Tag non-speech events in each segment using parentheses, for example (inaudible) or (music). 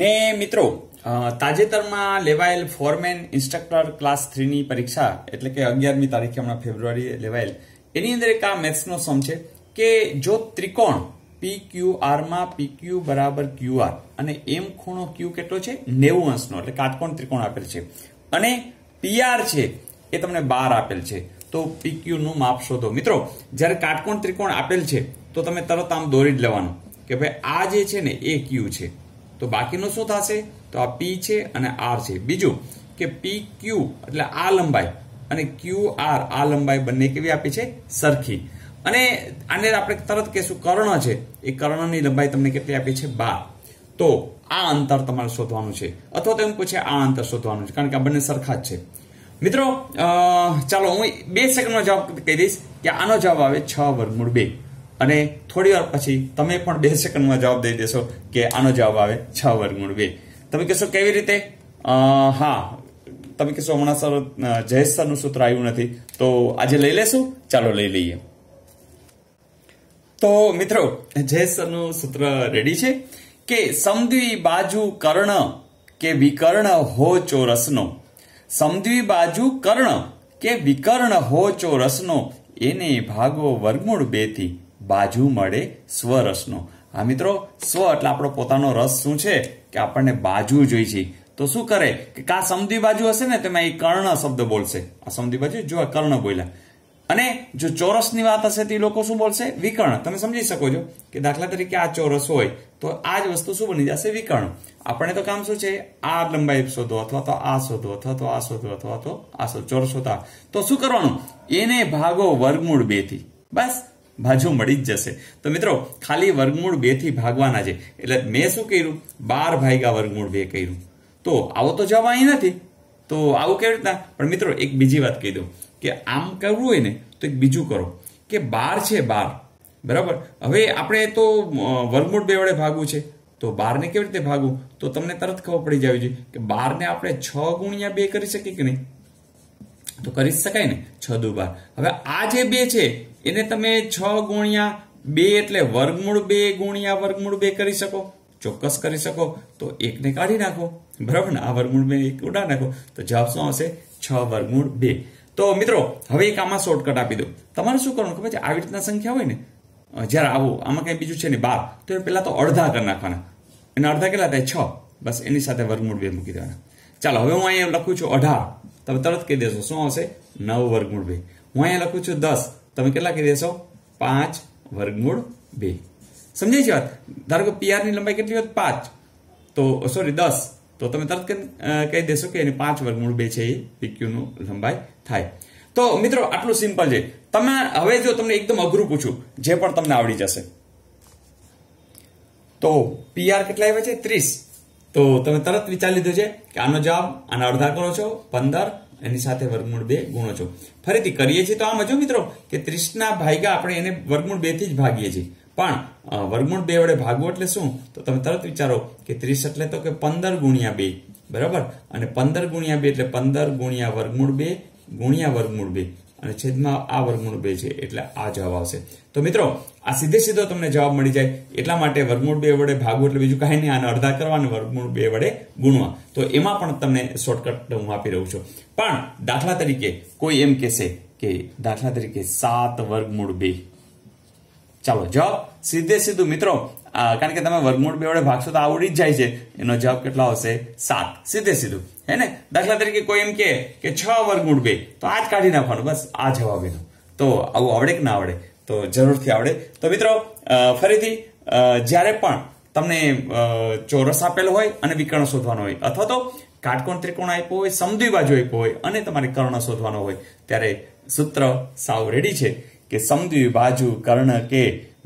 ને મિત્રો તાજેતરમાં લેવાયેલ ફોરમેન ઇન્સ્ટ્રક્ટર ક્લાસ થ્રીની પરીક્ષા એટલે કે અગિયારમી તારીખે હમણાં ફેબ્રુઆરીએ લેવાયેલ એની અંદર એક આ મેથ્સનો સમ છે કે જો ત્રિકોણ પી ક્યુ આરમાં પી ક્યુ બરાબર ક્યુ આર અને એમ ખૂણો ક્યુ કેટલો છે નેવું અંશનો એટલે કાટકોણ ત્રિકોણ આપેલ છે અને પીઆર છે એ તમને બાર આપેલ છે તો પીક્યુ નું માપ શોધો મિત્રો જ્યારે કાટકોણ ત્રિકોણ આપેલ છે તો તમે તરત આમ દોરી જ લેવાનું કે ભાઈ આ જે છે ને એ ક્યુ છે તો બાકીનું શું થશે તો આ પી છે અને આર છે બીજું કે પી ક્યુ એટલે આ લંબાઈ અને ક્યુ આર આ લંબાઈ બંને કેવી આપી છે સરખી અને આને આપણે તરત કહેશું કર્ણ છે એ કર્ણની લંબાઈ તમને કેટલી આપી છે બાર તો આ અંતર તમારે શોધવાનું છે અથવા તો એમ પૂછે આ અંતર શોધવાનું છે કારણ કે આ બંને સરખા જ છે મિત્રો ચાલો હું બે સેકન્ડનો જવાબ કહી દઈશ કે આનો જવાબ આવે છ વર્ગમૂળ બે અને થોડી વાર પછી તમે પણ બે સેકન્ડમાં જવાબ દઈ દેશો કે આનો જવાબ આવે છ વર્ગમૂળ બે તમે કહેશો કેવી રીતે હા તમે કહેશો હમણાં સર જયેશ સરનું સૂત્ર આવ્યું નથી તો આજે લઈ લેશું ચાલો લઈ લઈએ તો મિત્રો જયેશ સરનું સૂત્ર રેડી છે કે સમદ્વી બાજુ કર્ણ કે વિકર્ણ હો ચોરસનો સમદ્વી બાજુ કર્ણ કે વિકર્ણ હો ચોરસનો એને ભાગો વર્ગમૂળ બેથી બાજુ મળે સ્વરસનો આ મિત્રો સ્વ એટલે આપણો પોતાનો રસ શું છે કે આપણને બાજુ જોઈ છે તો શું કરે કે કા સમધી બાજુ હશે ને તેમાં એ કર્ણ શબ્દ બોલશે આ સમધી બાજુ જો આ કર્ણ બોલ્યા અને જો ચોરસની વાત હશે તો એ લોકો શું બોલશે વિકર્ણ તમે સમજી શકો છો કે દાખલા તરીકે આ ચોરસ હોય તો આ જ વસ્તુ શું બની જશે વિકર્ણ આપણે તો કામ શું છે આ લંબાઈ શોધો અથવા તો આ શોધો અથવા તો આ શોધો અથવા તો આ શોધ ચોરસ હોતા તો શું કરવાનું એને ભાગો વર્ગમૂળ બે થી બસ બાજુ મળી જ જશે તો મિત્રો ખાલી વર્ગમૂળ બેથી ભાગવાના છે એટલે મેં શું કર્યું બાર ભાગ્યા વર્ગમૂળ બે કર્યું તો આવો તો જવાબ અહીં નથી તો આવું કેવી રીતના પણ મિત્રો એક બીજી વાત કહી દઉં કે આમ કરવું હોય ને તો એક બીજું કરો કે બાર છે બાર બરાબર હવે આપણે તો વર્ગમૂળ બે વડે ભાગવું છે તો બારને કેવી રીતે ભાગવું તો તમને તરત ખબર પડી જવી જોઈએ કે બારને આપણે છ ગુણ્યા બે કરી શકીએ કે નહીં તો કરી શકાય ને છ દુ બાર હવે આ જે બે છે એને તમે છ ગુણ્યા બે એટલે વર્ગમૂળ બે ગુણ્યા વર્ગમૂળ બે કરી શકો ચોક્કસ કરી શકો તો એકને કાઢી નાખો બરાબર ને આ વર્ગમૂળ બે એક ઉડા નાખો તો જવાબ શું આવશે છ વર્ગમૂળ બે તો મિત્રો હવે એક આમાં શોર્ટકટ આપી દો તમારે શું કરવાનું ખબર છે આવી રીતના સંખ્યા હોય ને જ્યારે આવું આમાં કંઈ બીજું છે ને બાર તો એ પહેલાં તો અડધા કરી નાખવાના એના અડધા કેટલા થાય છ બસ એની સાથે વર્ગમૂળ બે મૂકી દેવાના ચાલો હવે હું અહીંયા લખું છું અઢાર તમે તરત કહી દેશો શું આવશે નવ વર્ગમૂળ બે હું અહીંયા લખું છું દસ તમે કેટલા કહી દેશો પાંચ વર્ગમૂળ બે સમજાય છે વાત ધારો કે પીઆરની લંબાઈ કેટલી હોત પાંચ તો સોરી દસ તો તમે તરત કહી દેશો કે એની પાંચ વર્ગમૂળ બે છે એ પીક્યુનું લંબાઈ થાય તો મિત્રો આટલું સિમ્પલ છે તમે હવે જો તમને એકદમ અઘરું પૂછું જે પણ તમને આવડી જશે તો પીઆર કેટલા આવ્યા છે ત્રીસ તો તમે તરત વિચારી લીધો છે કે આનો જવાબ આના અડધા કરો છો પંદર એની સાથે વર્ગમૂળ બે ગુણો છો ફરીથી કરીએ છીએ તો આ મજો મિત્રો કે ત્રીસના ભાગ્યા આપણે એને વર્ગમૂળ બે થી જ ભાગીએ છીએ પણ વર્ગમૂળ બે વડે ભાગવું એટલે શું તો તમે તરત વિચારો કે ત્રીસ એટલે તો કે પંદર ગુણ્યા બે બરાબર અને પંદર ગુણ્યા બે એટલે પંદર ગુણ્યા વર્ગમૂળ બે ગુણ્યા વર્ગમૂળ બે અને છેદમાં આ વર્ગમૂળ બે છે એટલે આ જવાબ આવશે તો મિત્રો આ સીધે સીધો તમને જવાબ મળી જાય એટલા માટે વર્ગમૂળ બે વડે ભાગવું એટલે બીજું કાંઈ નહીં આને અડધા કરવા વર્ગમૂળ બે વડે ગુણવા તો એમાં પણ તમને શોર્ટકટ હું આપી રહ્યું છું પણ દાખલા તરીકે કોઈ એમ કહેશે કે દાખલા તરીકે સાત વર્ગમૂળ બે ચાલો જવાબ સીધે સીધું મિત્રો કારણ કે તમે વર્ગમૂળ બે વડે ભાગશો તો આવડી જ જાય છે એનો જવાબ કેટલો આવશે સાત સીધે સીધું હે ને દાખલા તરીકે કોઈ એમ કે છ વર્ગમૂળ બે તો આ જ કાઢી નાખવાનું બસ આ જવાબ એનો તો આવું આવડે કે ના આવડે તો જરૂરથી આવડે તો મિત્રો ફરીથી જ્યારે પણ તમને ચોરસ આપેલો હોય અને વિકર્ણ શોધવાનો હોય અથવા તો કાટકોણ ત્રિકોણ આપ્યો હોય સમદ્વિ બાજુ આપ્યો હોય અને તમારે કર્ણ શોધવાનો હોય ત્યારે સૂત્ર સાવ રેડી છે કે સમદ્વી બાજુ કર્ણ કે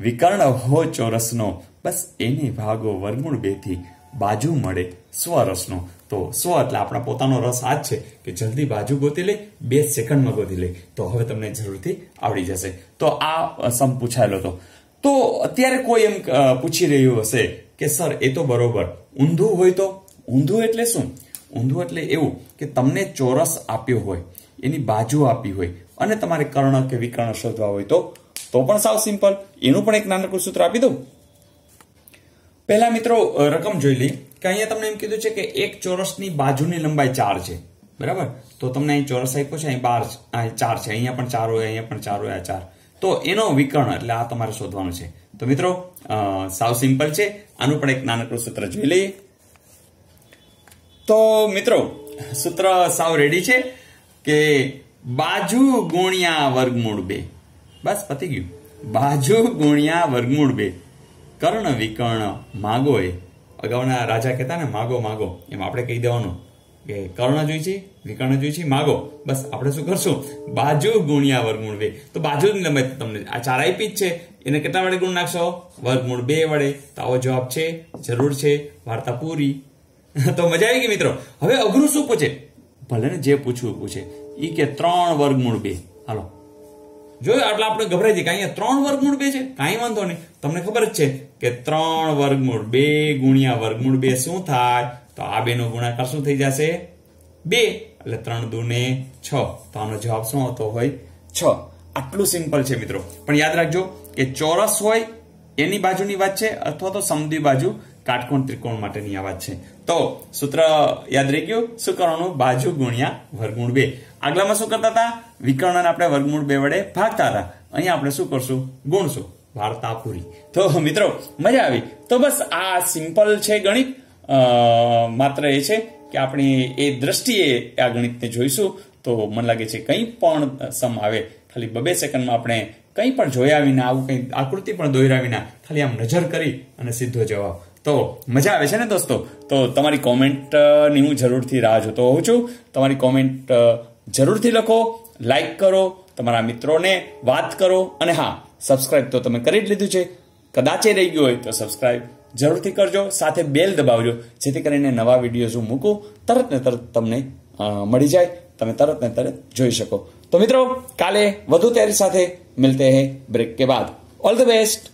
વિકર્ણ હો ચોરસનો બસ એની ભાગો વર્ગમૂળ બેથી બાજુ મળે સ્વરસનો તો સ્વ એટલે આપણા પોતાનો રસ આ જ છે કે જલ્દી બાજુ ગોતી લે બે સેકન્ડમાં ગોતી લે તો હવે તમને જરૂરથી આવડી જશે તો આ સમ પૂછાયેલો હતો તો અત્યારે કોઈ એમ પૂછી રહ્યું હશે કે સર એ તો બરોબર ઊંધું હોય તો ઊંધું એટલે શું ઊંધું એટલે એવું કે તમને ચોરસ આપ્યો હોય એની બાજુ આપી હોય અને તમારે કર્ણ કે વિકર્ણ શોધવા હોય તો તો પણ સાવ સિમ્પલ એનું પણ એક નાનકડું સૂત્ર આપી દઉં પહેલા મિત્રો રકમ જોઈ લઈએ કે અહીંયા તમને એમ કીધું છે કે એક ચોરસની બાજુની લંબાઈ ચાર છે બરાબર તો તમને અહીં ચોરસ આપ્યો છે અહીં બાર ચાર છે અહીંયા પણ ચાર હોય અહીંયા પણ ચાર હોય આ ચાર તો એનો વિકર્ણ એટલે આ તમારે શોધવાનું છે તો મિત્રો સાવ સિમ્પલ છે આનું પણ એક નાનકડું સૂત્ર જોઈ લઈએ તો મિત્રો સૂત્ર સાવ રેડી છે કે બાજુ ગુણ્યા વર્ગમૂળ બે બસ પતી ગયું બાજુ ગુણ્યા વર્ગમૂળ બે કર્ણ વિકર્ણ એ અગાઉના રાજા કહેતા ને માગો માગો એમ આપણે કહી દેવાનું કે કર્ણ જોઈ છે વિકર્ણ જોઈ છે માગો બસ આપણે શું કરશું બાજુ ગુણ્યા વર્ગમૂળ બે તો બાજુ બાજુની લંબાઈ તમને આ ચાર આપી જ છે એને કેટલા વડે ગુણ નાખશો વર્ગમૂળ બે વડે તો આવો જવાબ છે જરૂર છે વાર્તા પૂરી (laughs) તો મજા આવી ગઈ મિત્રો હવે અઘરું શું પૂછે ભલે ને જે પૂછવું પૂછે એ કે ત્રણ વર્ગમૂળ બે હાલો જોયું આટલા આપણે ગભરાઈ જઈએ કે અહીંયા ત્રણ વર્ગમૂળ બે છે કાંઈ વાંધો નહીં તમને ખબર જ છે કે ત્રણ વર્ગમૂળ બે ગુણ્યા વર્ગમૂળ બે શું થાય તો આ બેનો ગુણાકાર શું થઈ જશે બે એટલે ત્રણ દુને છ તો આનો જવાબ શું હોતો હોય છ આટલું સિમ્પલ છે મિત્રો પણ યાદ રાખજો કે ચોરસ હોય એની બાજુની વાત છે અથવા તો સમદ્વિ બાજુ કાટકોણ ત્રિકોણ માટેની આ વાત છે તો સૂત્ર યાદ રહી ગયું શું કરવાનું બાજુ ગુણ્યા વર્ગમૂળ બે આગલામાં શું કરતા હતા વિકર્ણને આપણે વર્ગમૂળ બે વડે ભાગતા હતા અહીંયા આપણે શું કરશું ગુણશું વાર્તા પૂરી તો મિત્રો મજા આવી તો બસ આ સિમ્પલ છે ગણિત માત્ર એ છે કે આપણે એ દ્રષ્ટિએ આ ગણિતને જોઈશું તો મને લાગે છે કંઈ પણ સમ આવે ખાલી બબે સેકન્ડમાં આપણે કંઈ પણ જોયા વિના આવું કંઈ આકૃતિ પણ દોર્યા વિના ખાલી આમ નજર કરી અને સીધો જવાબ તો મજા આવે છે ને દોસ્તો તો તમારી કોમેન્ટની હું જરૂરથી રાહ જોતો હોઉં છું તમારી કોમેન્ટ જરૂરથી લખો લાઈક કરો તમારા મિત્રોને વાત કરો અને હા સબસ્ક્રાઇબ તો તમે કરી જ લીધું છે કદાચે રહી ગયું હોય તો સબસ્ક્રાઇબ જરૂરથી કરજો સાથે બેલ દબાવજો જેથી કરીને નવા વિડીયોઝ હું મૂકું તરત ને તરત તમને મળી જાય તમે તરત ને તરત જોઈ શકો તો મિત્રો કાલે વધુ તૈયારી સાથે મિલતે હે બ્રેક કે બાદ ઓલ ધ બેસ્ટ